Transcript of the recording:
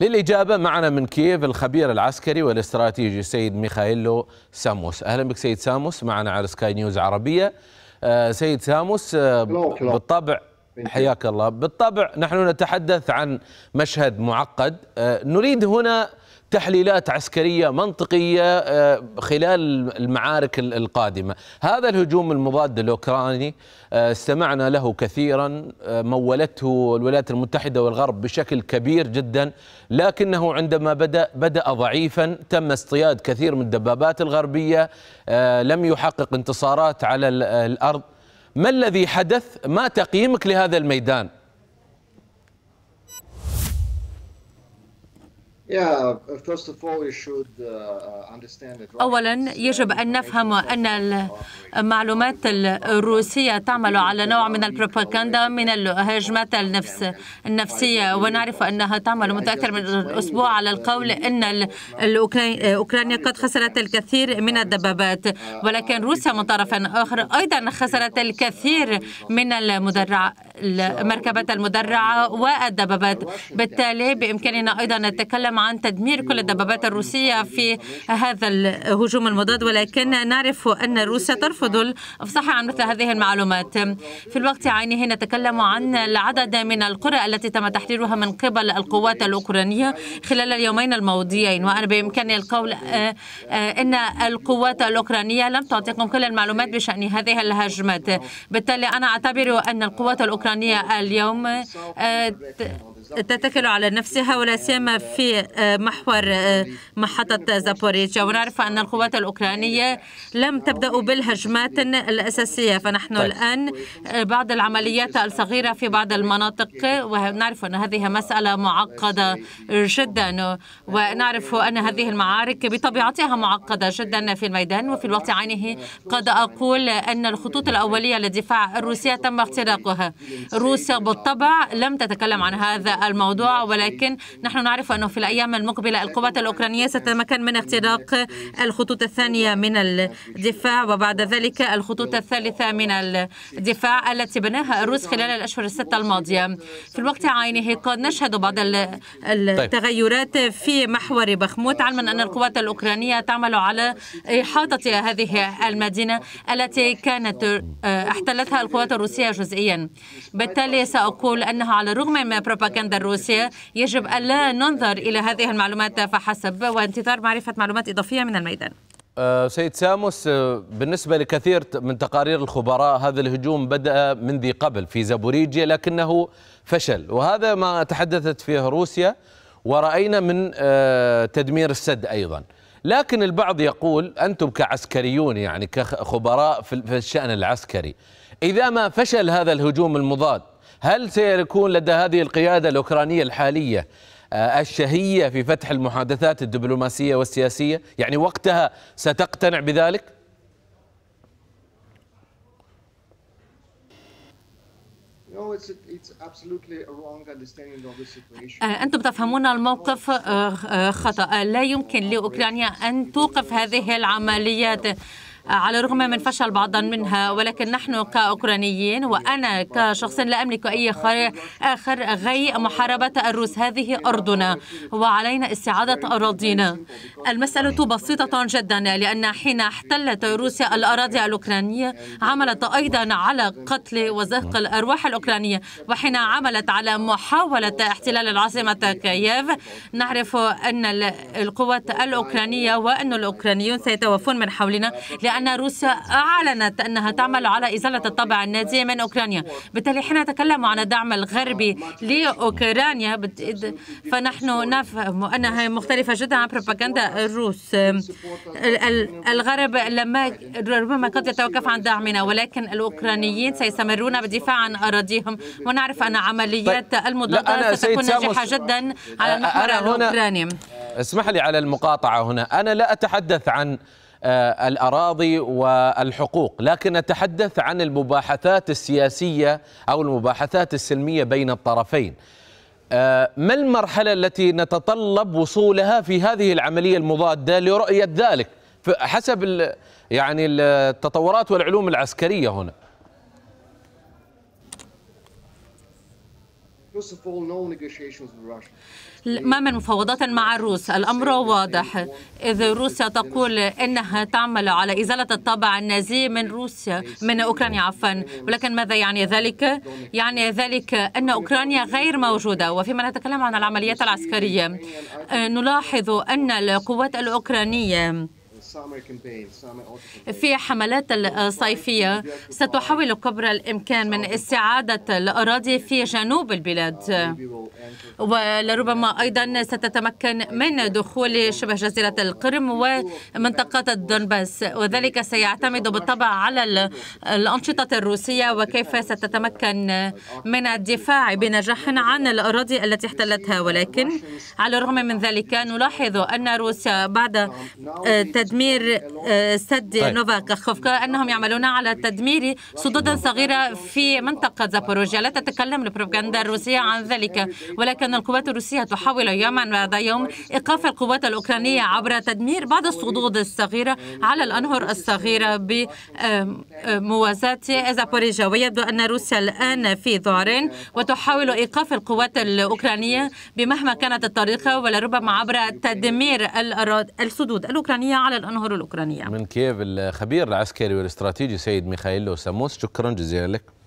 للإجابة معنا من كييف الخبير العسكري والاستراتيجي سيد ميخائيلو ساموس أهلا بك سيد ساموس معنا على سكاي نيوز عربية آه، سيد ساموس آه، بالطبع حياك الله بالطبع نحن نتحدث عن مشهد معقد آه، نريد هنا تحليلات عسكريه منطقيه آه، خلال المعارك القادمه، هذا الهجوم المضاد الاوكراني آه، استمعنا له كثيرا آه، مولته الولايات المتحده والغرب بشكل كبير جدا، لكنه عندما بدا بدا ضعيفا، تم اصطياد كثير من الدبابات الغربيه، لم يحقق انتصارات على الارض. ما الذي حدث؟ ما تقييمك لهذا الميدان؟ Uh, uh, uh, أولا يجب أن نفهم أن المعلومات الروسية تعمل على نوع من البروباغندا من الهجمات النفس النفسية ونعرف أنها تعمل منذ أكثر من أسبوع على القول أن أوكرانيا قد خسرت الكثير من الدبابات ولكن روسيا من طرف آخر أيضا خسرت الكثير من المدرعات المركبة المدرعة والدبابات بالتالي بإمكاننا أيضا نتكلم عن تدمير كل الدبابات الروسية في هذا الهجوم المضاد ولكن نعرف أن روسيا ترفض الإفصاح عن مثل هذه المعلومات في الوقت عينه نتكلم عن العدد من القرى التي تم تحريرها من قبل القوات الأوكرانية خلال اليومين الماضيين وأنا بإمكاني القول آه، آه، أن القوات الأوكرانية لم تعطيكم كل المعلومات بشأن هذه الهجمات بالتالي أنا أعتبر أن القوات الأوكرانية بريطانيا اليوم آه، تتكل على نفسها ولا سيما في آه، محور آه، محطة زابوريتشا ونعرف أن القوات الأوكرانية لم تبدأ بالهجمات الأساسية فنحن طيب. الآن بعض العمليات الصغيرة في بعض المناطق ونعرف أن هذه مسألة معقدة جدا ونعرف أن هذه المعارك بطبيعتها معقدة جدا في الميدان وفي الوقت عينه قد أقول أن الخطوط الأولية للدفاع الروسية تم اختراقها روسيا بالطبع لم تتكلم عن هذا الموضوع ولكن نحن نعرف أنه في الأيام المقبلة القوات الأوكرانية ستتمكن من اختراق الخطوط الثانية من الدفاع وبعد ذلك الخطوط الثالثة من الدفاع التي بناها الروس خلال الأشهر الستة الماضية في الوقت عينه قد نشهد بعض طيب. التغيرات في محور بخموت علما أن القوات الأوكرانية تعمل على إحاطة هذه المدينة التي كانت آه، احتلتها القوات الروسية جزئيا بالتالي سأقول أنه على الرغم من البروباغندا الروسية يجب ألا ننظر إلى هذه المعلومات فحسب وانتظار معرفة معلومات إضافية من الميدان أه، سيد ساموس أه، بالنسبة لكثير من تقارير الخبراء هذا الهجوم بدأ من ذي قبل في زابوريجيا لكنه فشل وهذا ما تحدثت فيه روسيا ورأينا من أه، تدمير السد أيضا لكن البعض يقول أنتم كعسكريون يعني كخبراء في الشأن العسكري إذا ما فشل هذا الهجوم المضاد هل سيكون لدى هذه القيادة الأوكرانية الحالية آه، الشهية في فتح المحادثات الدبلوماسية والسياسية يعني وقتها ستقتنع بذلك؟ آه، أنتم تفهمون الموقف آه، خطأ لا يمكن لأوكرانيا أن توقف هذه العمليات آه، على الرغم من فشل بعضا منها ولكن نحن كأوكرانيين وأنا كشخص لا أملك أي خيار آخر غير محاربة الروس هذه أرضنا وعلينا استعادة أراضينا المسألة بسيطة جدا لأن حين احتلت روسيا الأراضي الأوكرانية عملت أيضا على قتل وزهق الأرواح الأوكرانية وحين عملت على محاولة احتلال العاصمة كييف نعرف أن القوات الأوكرانية وأن الأوكرانيون سيتوفون من حولنا لأن لأن روسيا أعلنت أنها تعمل على إزالة الطابع النازي من أوكرانيا بالتالي حين نتكلم عن الدعم الغربي لأوكرانيا فنحن نفهم أنها مختلفة جدا عن بروباغندا الروس الغرب لما ربما قد يتوقف عن دعمنا ولكن الأوكرانيين سيستمرون بالدفاع عن أراضيهم ونعرف أن عمليات طيب، المضادة ستكون ناجحة جدا على المحور الأوكراني اسمح لي على المقاطعة هنا أنا لا أتحدث عن آه، الأراضي والحقوق لكن نتحدث عن المباحثات السياسية أو المباحثات السلمية بين الطرفين آه، ما المرحلة التي نتطلب وصولها في هذه العملية المضادة لرؤية ذلك حسب يعني التطورات والعلوم العسكرية هنا ما من مفاوضات مع الروس الأمر واضح إذ روسيا تقول إنها تعمل على إزالة الطابع النازي من روسيا من أوكرانيا عفوا ولكن ماذا يعني ذلك؟ يعني ذلك أن أوكرانيا غير موجودة وفيما نتكلم عن العمليات العسكرية آه، نلاحظ أن القوات الأوكرانية في حملات الصيفية ستحاول قبر الإمكان من استعادة الأراضي في جنوب البلاد ولربما أيضا ستتمكن من دخول شبه جزيرة القرم ومنطقة الدنباس وذلك سيعتمد بالطبع على الأنشطة الروسية وكيف ستتمكن من الدفاع بنجاح عن الأراضي التي احتلتها ولكن على الرغم من ذلك نلاحظ أن روسيا بعد تدمير um, تدمير آه، سد طيب. نوفا كاخوفكا انهم يعملون على تدمير سدود صغيره في منطقه زابوروجيا لا تتكلم البروباغندا الروسيه عن ذلك ولكن القوات الروسيه تحاول يوما بعد يوم ايقاف القوات الاوكرانيه عبر تدمير بعض السدود الصغيره على الانهر الصغيره بموازاه زابوريجيا ويبدو ان روسيا الان في ذعرين وتحاول ايقاف القوات الاوكرانيه بمهما كانت الطريقه ولربما عبر تدمير السدود الاوكرانيه على الأنهر الأنهر الأوكرانية من كييف الخبير العسكري والاستراتيجي سيد ميخائيل ساموس شكرا جزيلا لك